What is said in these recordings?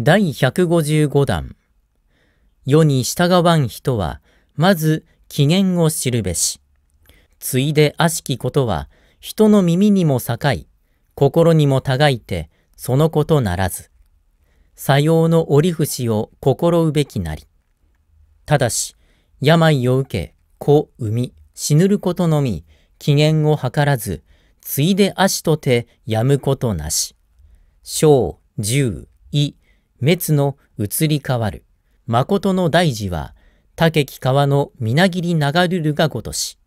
第155弾世に従わん人は、まず機嫌を知るべし。ついで悪しきことは、人の耳にも栄い、心にもたがいて、そのことならず。さようの折節を心うべきなり。ただし、病を受け、子、産み、死ぬることのみ、機嫌を図らず、ついで足とて、やむことなし。小、十、意、滅の移り変わる。誠の大事は、竹木川のみなぎり流るるがごとし。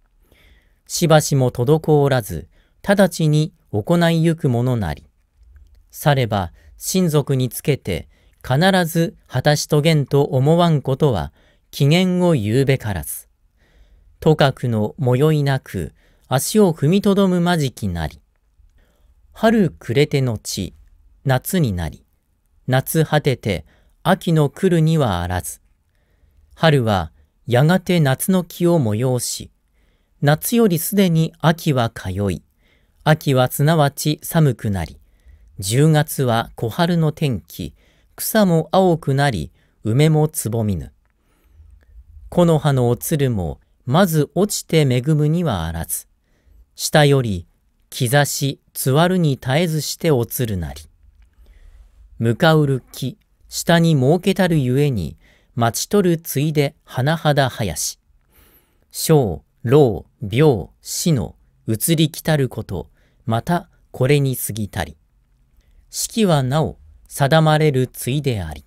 しばしも滞らず、直ちに行いゆくものなり。されば、親族につけて、必ず果たし遂げんと思わんことは、機嫌を言うべからず。とかくの模様いなく、足を踏みとどむまじきなり。春暮れてのち、夏になり。夏果てて秋の来るにはあらず。春はやがて夏の気を催し、夏よりすでに秋は通い、秋はすなわち寒くなり、10月は小春の天気、草も青くなり、梅もつぼみぬ。木の葉のおつるも、まず落ちて恵むにはあらず。下より、兆し、つわるに絶えずしておつるなり。向かうる木、下に設けたるゆえに、待ち取るついで甚だ林。小、老、病、死の、移りきたること、またこれに過ぎたり。季はなお、定まれるついであり。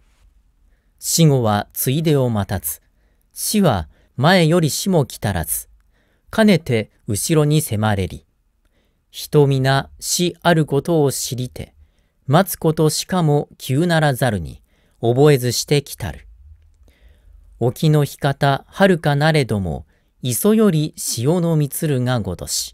死後はついでを待たず、死は前より死も来たらず、かねて後ろに迫れり。人皆死あることを知りて、待つことしかも急ならざるに、覚えずしてきたる。沖の干方はるかなれども、磯より潮の満つるがごとし。